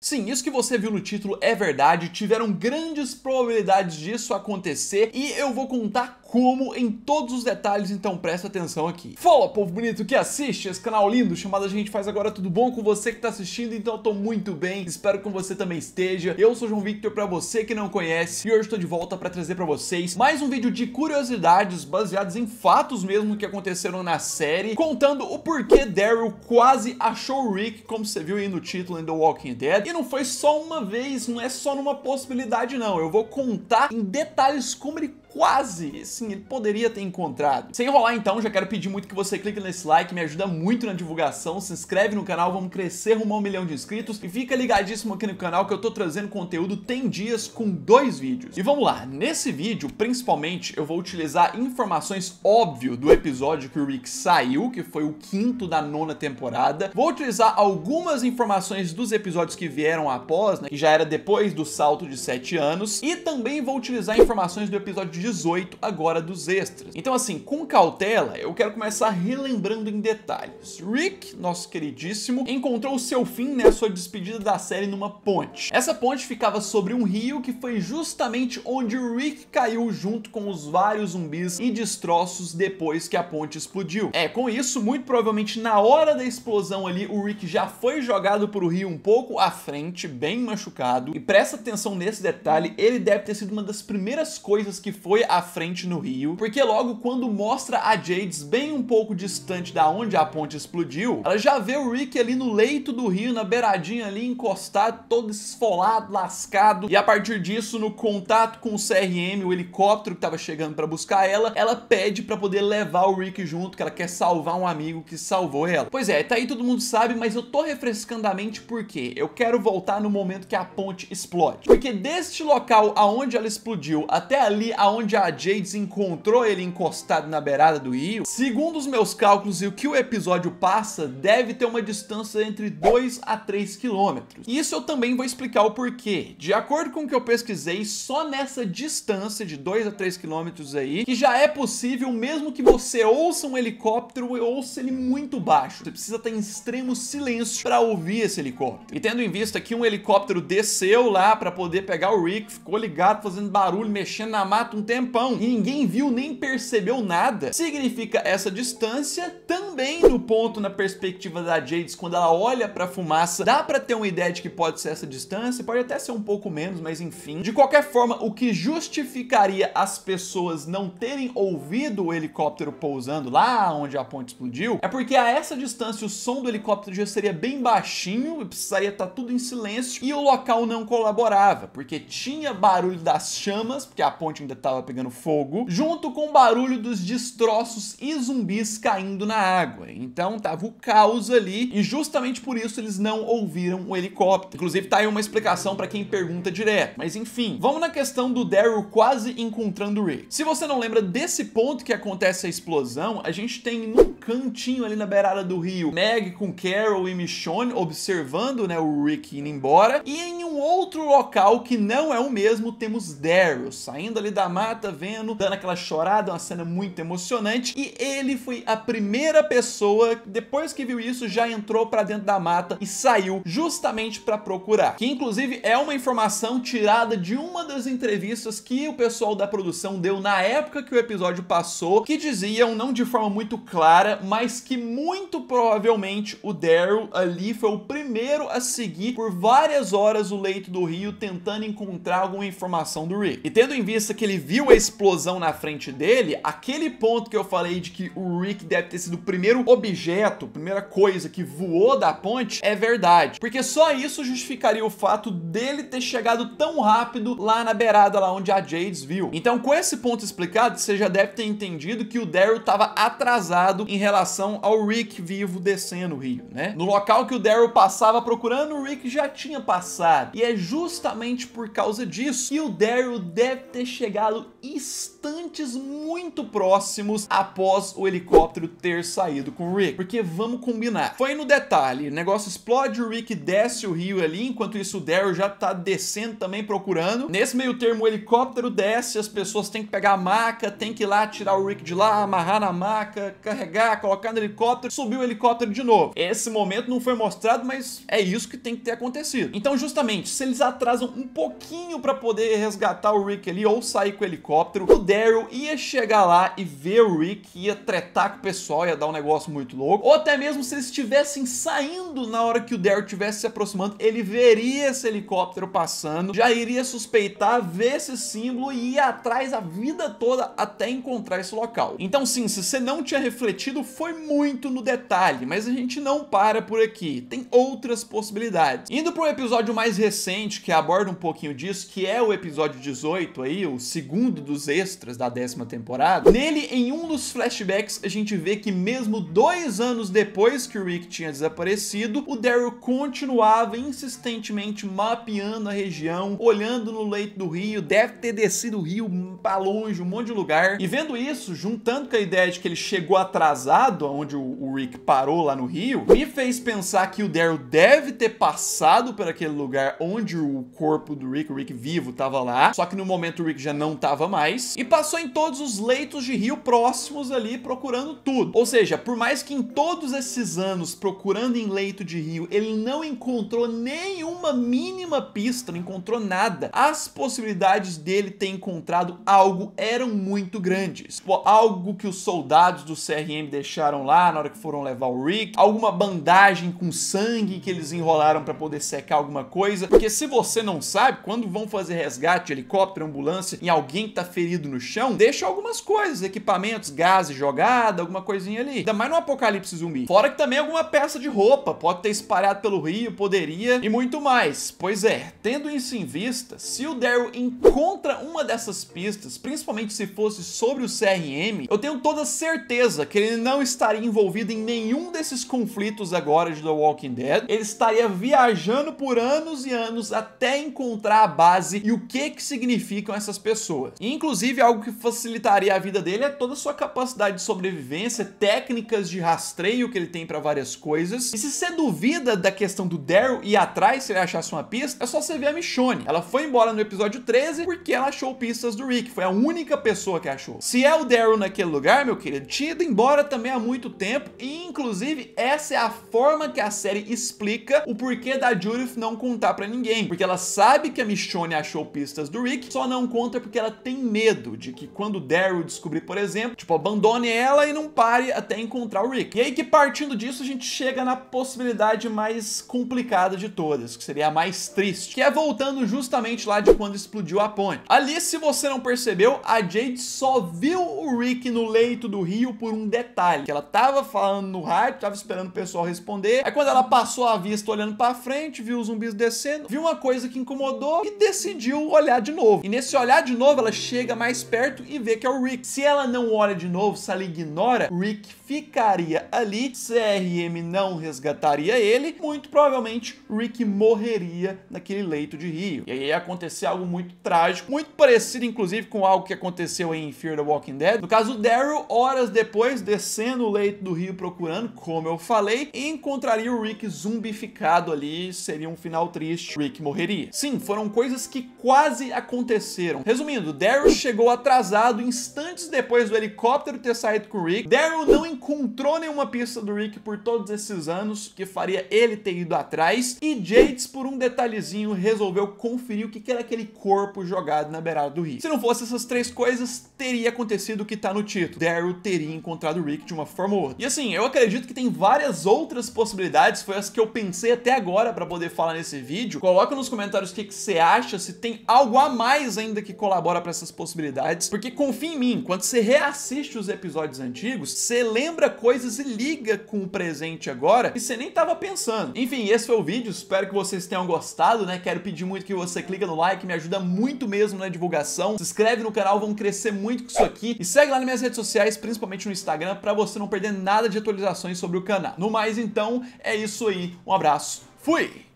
Sim, isso que você viu no título é verdade, tiveram grandes probabilidades disso acontecer e eu vou contar como em todos os detalhes, então presta atenção aqui. Fala, povo bonito que assiste esse canal lindo chamada A Gente Faz Agora Tudo Bom com você que tá assistindo, então eu tô muito bem, espero que você também esteja. Eu sou João Victor para você que não conhece e hoje estou de volta para trazer para vocês mais um vídeo de curiosidades baseados em fatos mesmo que aconteceram na série, contando o porquê Daryl quase achou o Rick, como você viu aí no título em The Walking Dead. E não foi só uma vez, não é só numa possibilidade não, eu vou contar em detalhes como ele quase, sim, ele poderia ter encontrado. Sem enrolar então, já quero pedir muito que você clique nesse like, me ajuda muito na divulgação, se inscreve no canal, vamos crescer rumo a um milhão de inscritos e fica ligadíssimo aqui no canal que eu tô trazendo conteúdo tem dias com dois vídeos. E vamos lá, nesse vídeo, principalmente, eu vou utilizar informações óbvio do episódio que o Rick saiu, que foi o quinto da nona temporada. Vou utilizar algumas informações dos episódios que vieram após, né, que já era depois do salto de sete anos, e também vou utilizar informações do episódio de 18 agora dos extras. Então assim, com cautela, eu quero começar relembrando em detalhes. Rick, nosso queridíssimo, encontrou o seu fim, né, sua despedida da série numa ponte. Essa ponte ficava sobre um rio que foi justamente onde o Rick caiu junto com os vários zumbis e destroços depois que a ponte explodiu. É, com isso, muito provavelmente na hora da explosão ali, o Rick já foi jogado pro rio um pouco à frente, bem machucado. E presta atenção nesse detalhe, ele deve ter sido uma das primeiras coisas que foi foi à frente no rio, porque logo quando mostra a Jades bem um pouco distante da onde a ponte explodiu, ela já vê o Rick ali no leito do rio, na beiradinha ali, encostado, todo esfolado, lascado, e a partir disso, no contato com o CRM, o helicóptero que estava chegando para buscar ela, ela pede para poder levar o Rick junto, que ela quer salvar um amigo que salvou ela. Pois é, tá aí todo mundo sabe, mas eu tô refrescando a mente porque eu quero voltar no momento que a ponte explode. Porque deste local aonde ela explodiu até ali aonde onde a Jades encontrou ele encostado na beirada do rio, segundo os meus cálculos e o que o episódio passa, deve ter uma distância entre 2 a 3 quilômetros. E isso eu também vou explicar o porquê. De acordo com o que eu pesquisei, só nessa distância de 2 a 3 quilômetros aí, que já é possível mesmo que você ouça um helicóptero e ouça ele muito baixo. Você precisa estar em extremo silêncio para ouvir esse helicóptero. E tendo em vista que um helicóptero desceu lá para poder pegar o Rick, ficou ligado fazendo barulho, mexendo na mata um tempão e ninguém viu nem percebeu nada, significa essa distância também no ponto na perspectiva da Jades quando ela olha para a fumaça, dá para ter uma ideia de que pode ser essa distância, pode até ser um pouco menos, mas enfim. De qualquer forma, o que justificaria as pessoas não terem ouvido o helicóptero pousando lá onde a ponte explodiu é porque a essa distância o som do helicóptero já seria bem baixinho, e precisaria estar tá tudo em silêncio e o local não colaborava, porque tinha barulho das chamas, porque a ponte ainda estava tá pegando fogo, junto com o barulho dos destroços e zumbis caindo na água. Então tava o caos ali e justamente por isso eles não ouviram o helicóptero. Inclusive tá aí uma explicação para quem pergunta direto. Mas enfim, vamos na questão do Daryl quase encontrando o Rick. Se você não lembra desse ponto que acontece a explosão, a gente tem num cantinho ali na beirada do rio, Meg com Carol e Michonne observando, né, o Rick indo embora. E em um outro local que não é o mesmo, temos Daryl saindo ali da mata, vendo, dando aquela chorada, uma cena muito emocionante. E ele foi a primeira pessoa, depois que viu isso, já entrou para dentro da mata e saiu justamente para procurar. Que inclusive é uma informação tirada de uma das entrevistas que o pessoal da produção deu na época que o episódio passou, que diziam, não de forma muito clara, mas que muito provavelmente o Daryl ali foi o primeiro a seguir por várias horas o leito do rio tentando encontrar alguma informação do Rick. E tendo em vista que ele viu a explosão na frente dele, aquele ponto que eu falei de que o Rick deve ter sido o primeiro objeto, primeira coisa que voou da ponte, é verdade. Porque só isso justificaria o fato dele ter chegado tão rápido lá na beirada, lá onde a Jades viu. Então, com esse ponto explicado, você já deve ter entendido que o Daryl estava atrasado em relação ao Rick vivo descendo o rio, né? No local que o Daryl passava procurando, o Rick já tinha passado. E é justamente por causa disso que o Daryl deve ter chegado instantes muito próximos após o helicóptero ter saído com o Rick. Porque vamos combinar. Foi no detalhe, o negócio explode, o Rick desce o rio ali, enquanto isso o Daryl já tá descendo também procurando. Nesse meio termo, o helicóptero desce, as pessoas têm que pegar a maca, tem que ir lá tirar o Rick de lá, amarrar na maca, carregar, colocar no helicóptero, subiu o helicóptero de novo. Esse momento não foi mostrado, mas é isso que tem que ter acontecido. Então, justamente, se eles atrasam um pouquinho para poder resgatar o Rick ali ou sair com o helicóptero, o Daryl ia chegar lá e ver o Rick, ia tretar com o pessoal, ia dar um negócio muito louco. Ou até mesmo se eles estivessem saindo na hora que o Daryl estivesse se aproximando, ele veria esse helicóptero passando, já iria suspeitar, ver esse símbolo e ir atrás a vida toda até encontrar esse local. Então, sim, se você não tinha refletido foi muito no detalhe, mas a gente não para por aqui, tem outras possibilidades. Indo para um episódio mais recente que aborda um pouquinho disso, que é o episódio 18 aí, o segundo dos extras da décima temporada. Nele, em um dos flashbacks, a gente vê que mesmo dois anos depois que o Rick tinha desaparecido, o Daryl continuava insistentemente mapeando a região, olhando no leito do rio, deve ter descido o rio para longe, um monte de lugar. E vendo isso, juntando com a ideia de que ele chegou atrasado onde o Rick parou lá no Rio, me fez pensar que o Daryl deve ter passado por aquele lugar onde o corpo do Rick, o Rick vivo, tava lá. Só que no momento o Rick já não tava mais. E passou em todos os leitos de rio próximos ali, procurando tudo. Ou seja, por mais que em todos esses anos procurando em leito de rio, ele não encontrou nenhuma mínima pista, não encontrou nada. As possibilidades dele ter encontrado algo eram muito grandes. Tipo, algo que os soldados do CRM deixaram lá na hora que foram levar o Rick, alguma bandagem com sangue que eles enrolaram para poder secar alguma coisa, porque se você não sabe, quando vão fazer resgate, helicóptero, ambulância, em alguém que tá ferido no chão, deixa algumas coisas, equipamentos, gases jogada, alguma coisinha ali. Ainda mais no apocalipse zumbi. Fora que também alguma peça de roupa pode ter espalhado pelo rio, poderia e muito mais. Pois é, tendo isso em vista, se o Daryl encontra uma dessas pistas, principalmente se fosse sobre o CRM, eu tenho toda certeza que ele não estaria envolvido em nenhum desses conflitos agora de The Walking Dead. Ele estaria viajando por anos e anos até encontrar a base e o que que significam essas pessoas. Inclusive, algo que facilitaria a vida dele é toda a sua capacidade de sobrevivência, técnicas de rastreio que ele tem para várias coisas. E se você duvida da questão do Daryl ir atrás se ele achasse uma pista, é só você ver a Michonne. Ela foi embora no episódio 13 porque ela achou pistas do Rick. Foi a única pessoa que achou. Se é o Daryl naquele lugar, meu querido, tinha ido embora também também há muito tempo, e inclusive essa é a forma que a série explica o porquê da Judith não contar para ninguém, porque ela sabe que a Michonne achou pistas do Rick, só não conta porque ela tem medo de que quando Daryl descobrir, por exemplo, tipo, abandone ela e não pare até encontrar o Rick. E aí que partindo disso a gente chega na possibilidade mais complicada de todas, que seria a mais triste, que é voltando justamente lá de quando explodiu a ponte. Ali, se você não percebeu, a Jade só viu o Rick no leito do rio por um detalhe detalhe, que ela tava falando no rádio, tava esperando o pessoal responder. Aí quando ela passou a vista olhando para frente, viu os zumbis descendo, viu uma coisa que incomodou e decidiu olhar de novo. E nesse olhar de novo, ela chega mais perto e vê que é o Rick. Se ela não olha de novo, se ela ignora, Rick ficaria ali, CRM não resgataria ele, muito provavelmente Rick morreria naquele leito de rio. E aí ia acontecer algo muito trágico, muito parecido inclusive com algo que aconteceu em Fear the Walking Dead. No caso, Daryl, horas depois, desceu descendo o leito do rio procurando, como eu falei, encontraria o Rick zumbificado ali, seria um final triste, Rick morreria. Sim, foram coisas que quase aconteceram. Resumindo, Daryl chegou atrasado instantes depois do helicóptero ter saído com o Rick. Daryl não encontrou nenhuma pista do Rick por todos esses anos, que faria ele ter ido atrás, e Jades, por um detalhezinho, resolveu conferir o que era aquele corpo jogado na beirada do rio. Se não fosse essas três coisas, teria acontecido o que tá no título. Daryl teria encontrado o Rick de uma forma ou outra. E assim, eu acredito que tem várias outras possibilidades, foi as que eu pensei até agora para poder falar nesse vídeo. Coloca nos comentários o que, que você acha, se tem algo a mais ainda que colabora para essas possibilidades, porque confia em mim, quando você reassiste os episódios antigos, você lembra coisas e liga com o presente agora que você nem tava pensando. Enfim, esse foi o vídeo, espero que vocês tenham gostado, né? Quero pedir muito que você clica no like, me ajuda muito mesmo na divulgação. Se inscreve no canal, vão crescer muito com isso aqui. E segue lá nas minhas redes sociais, principalmente no Instagram, para você não perder nada de atualizações sobre o canal. No mais, então, é isso aí. Um abraço. Fui!